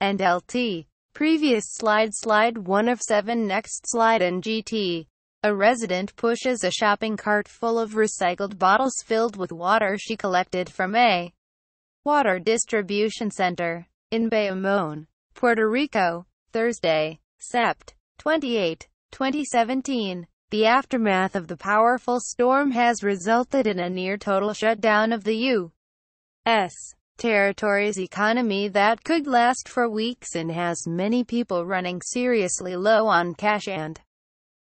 and LT. Previous slide Slide 1 of 7 Next slide and GT. A resident pushes a shopping cart full of recycled bottles filled with water she collected from a water distribution center in Bayamón, Puerto Rico, Thursday, Sept. 28, 2017. The aftermath of the powerful storm has resulted in a near total shutdown of the U.S territory's economy that could last for weeks and has many people running seriously low on cash and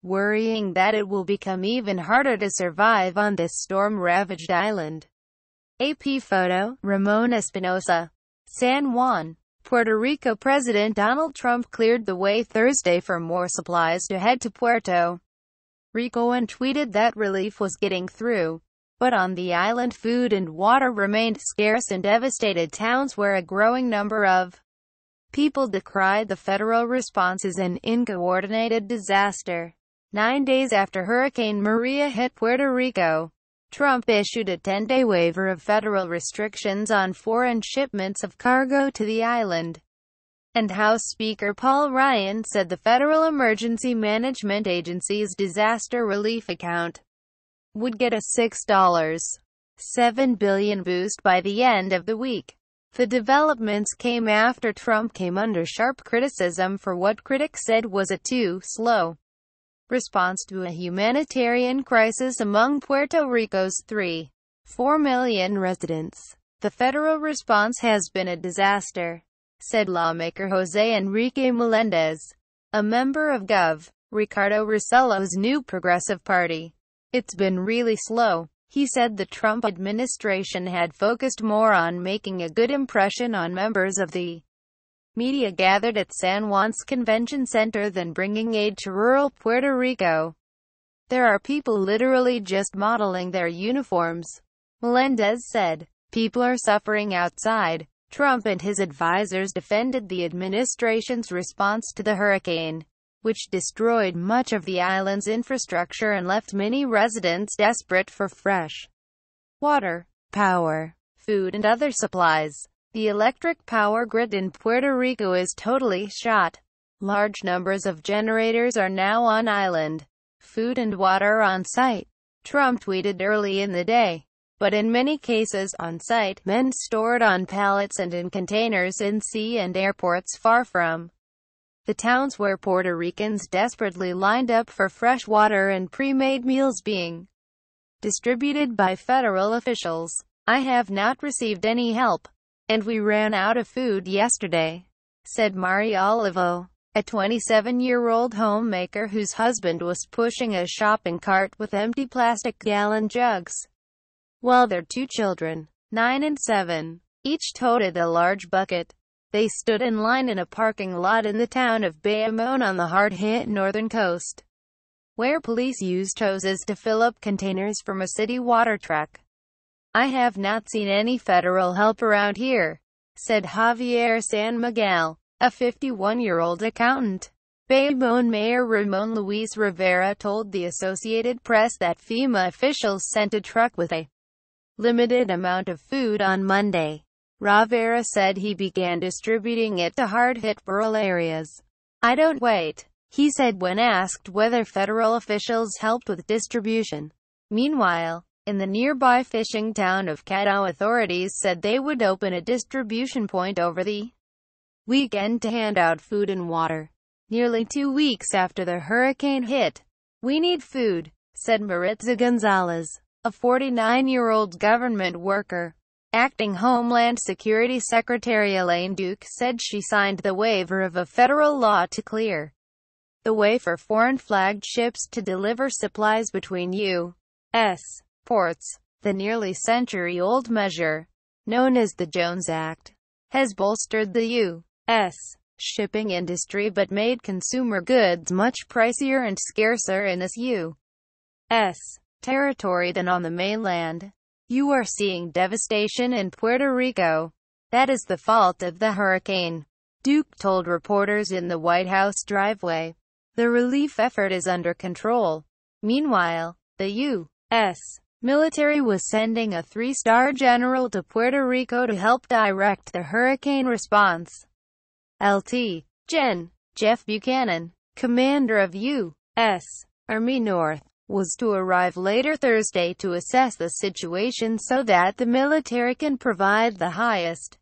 worrying that it will become even harder to survive on this storm-ravaged island. AP photo, Ramon Espinosa, San Juan. Puerto Rico President Donald Trump cleared the way Thursday for more supplies to head to Puerto Rico and tweeted that relief was getting through. But on the island food and water remained scarce and devastated towns where a growing number of people decried the federal response as an incoordinated disaster. Nine days after Hurricane Maria hit Puerto Rico, Trump issued a 10-day waiver of federal restrictions on foreign shipments of cargo to the island. And House Speaker Paul Ryan said the Federal Emergency Management Agency's disaster relief account would get a $6.7 billion boost by the end of the week. The developments came after Trump came under sharp criticism for what critics said was a too slow response to a humanitarian crisis among Puerto Rico's 3.4 million residents. The federal response has been a disaster, said lawmaker Jose Enrique Melendez, a member of Gov. Ricardo Rossello's new Progressive Party. It's been really slow. He said the Trump administration had focused more on making a good impression on members of the media gathered at San Juan's convention center than bringing aid to rural Puerto Rico. There are people literally just modeling their uniforms. Melendez said, people are suffering outside. Trump and his advisers defended the administration's response to the hurricane which destroyed much of the island's infrastructure and left many residents desperate for fresh water, power, food and other supplies. The electric power grid in Puerto Rico is totally shot. Large numbers of generators are now on island. Food and water on site. Trump tweeted early in the day. But in many cases, on site, men stored on pallets and in containers in sea and airports far from the towns where Puerto Ricans desperately lined up for fresh water and pre-made meals being distributed by federal officials. I have not received any help, and we ran out of food yesterday, said Mari Olivo, a 27-year-old homemaker whose husband was pushing a shopping cart with empty plastic gallon jugs, while their two children, 9 and 7, each toted a large bucket. They stood in line in a parking lot in the town of Bayamon on the hard-hit northern coast, where police used hoses to fill up containers from a city water truck. I have not seen any federal help around here, said Javier San Miguel, a 51-year-old accountant. Bayamon Mayor Ramon Luis Rivera told the Associated Press that FEMA officials sent a truck with a limited amount of food on Monday. Rivera said he began distributing it to hard-hit rural areas. I don't wait, he said when asked whether federal officials helped with distribution. Meanwhile, in the nearby fishing town of Catow, authorities said they would open a distribution point over the weekend to hand out food and water. Nearly two weeks after the hurricane hit, we need food, said Maritza Gonzalez, a 49-year-old government worker. Acting Homeland Security Secretary Elaine Duke said she signed the waiver of a federal law to clear the way for foreign flagged ships to deliver supplies between U.S. ports. The nearly century-old measure, known as the Jones Act, has bolstered the U.S. shipping industry but made consumer goods much pricier and scarcer in this U.S. territory than on the mainland. You are seeing devastation in Puerto Rico. That is the fault of the hurricane. Duke told reporters in the White House driveway. The relief effort is under control. Meanwhile, the U.S. military was sending a three-star general to Puerto Rico to help direct the hurricane response. Lt. Gen. Jeff Buchanan, commander of U.S. Army North was to arrive later Thursday to assess the situation so that the military can provide the highest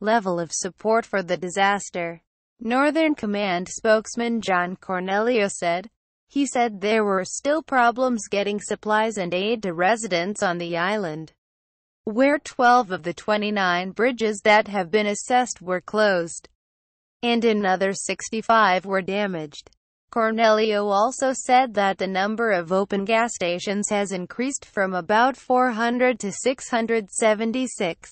level of support for the disaster. Northern Command spokesman John Cornelio said, he said there were still problems getting supplies and aid to residents on the island, where 12 of the 29 bridges that have been assessed were closed, and another 65 were damaged. Cornelio also said that the number of open gas stations has increased from about 400 to 676.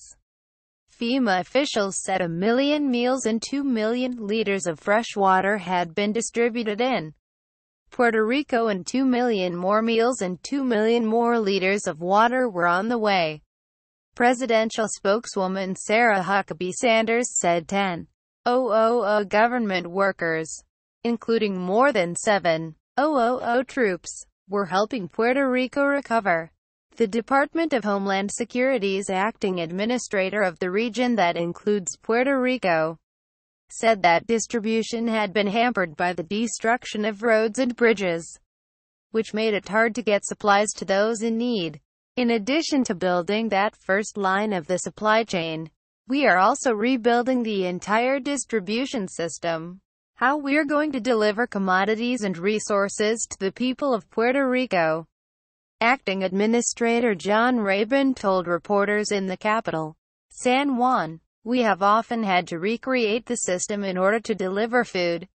FEMA officials said a million meals and 2 million liters of fresh water had been distributed in Puerto Rico and 2 million more meals and 2 million more liters of water were on the way. Presidential spokeswoman Sarah Huckabee Sanders said 10,000 government workers including more than 7,000 troops, were helping Puerto Rico recover. The Department of Homeland Security's acting administrator of the region that includes Puerto Rico said that distribution had been hampered by the destruction of roads and bridges, which made it hard to get supplies to those in need. In addition to building that first line of the supply chain, we are also rebuilding the entire distribution system how we're going to deliver commodities and resources to the people of Puerto Rico. Acting Administrator John Rabin told reporters in the capital, San Juan, we have often had to recreate the system in order to deliver food,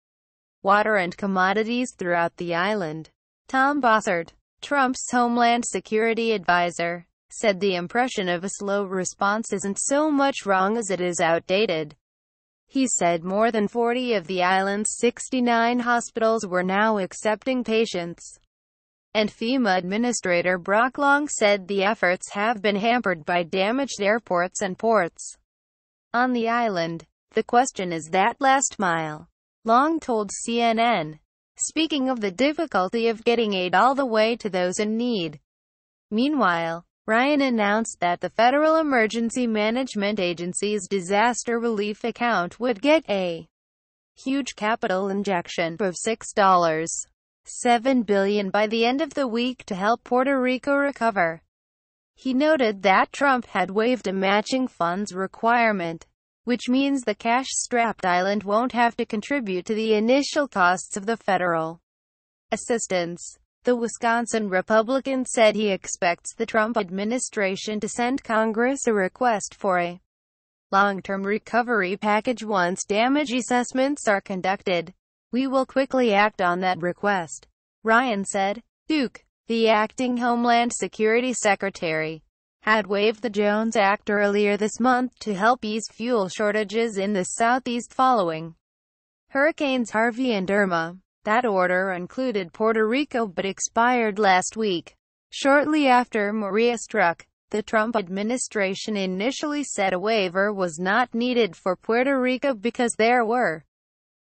water and commodities throughout the island. Tom Bossert, Trump's Homeland Security Advisor, said the impression of a slow response isn't so much wrong as it is outdated. He said more than 40 of the island's 69 hospitals were now accepting patients. And FEMA Administrator Brock Long said the efforts have been hampered by damaged airports and ports on the island. The question is that last mile. Long told CNN. Speaking of the difficulty of getting aid all the way to those in need. Meanwhile, Ryan announced that the Federal Emergency Management Agency's disaster relief account would get a huge capital injection of $6.7 billion by the end of the week to help Puerto Rico recover. He noted that Trump had waived a matching funds requirement, which means the cash-strapped island won't have to contribute to the initial costs of the federal assistance. The Wisconsin Republican said he expects the Trump administration to send Congress a request for a long-term recovery package once damage assessments are conducted. We will quickly act on that request, Ryan said. Duke, the acting Homeland Security Secretary, had waived the Jones Act earlier this month to help ease fuel shortages in the southeast following Hurricanes Harvey and Irma. That order included Puerto Rico but expired last week. Shortly after Maria struck, the Trump administration initially said a waiver was not needed for Puerto Rico because there were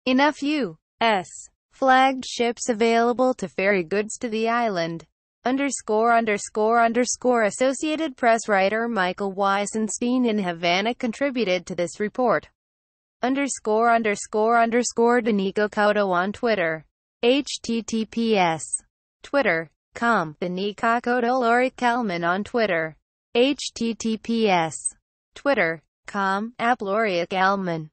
enough U.S. flagged ships available to ferry goods to the island. Underscore underscore underscore Associated Press writer Michael Weisenstein in Havana contributed to this report underscore underscore underscore Danico Cotto on Twitter https twitter.com Benikakodal Lori Kelman on Twitter https twitter com aploria Kelman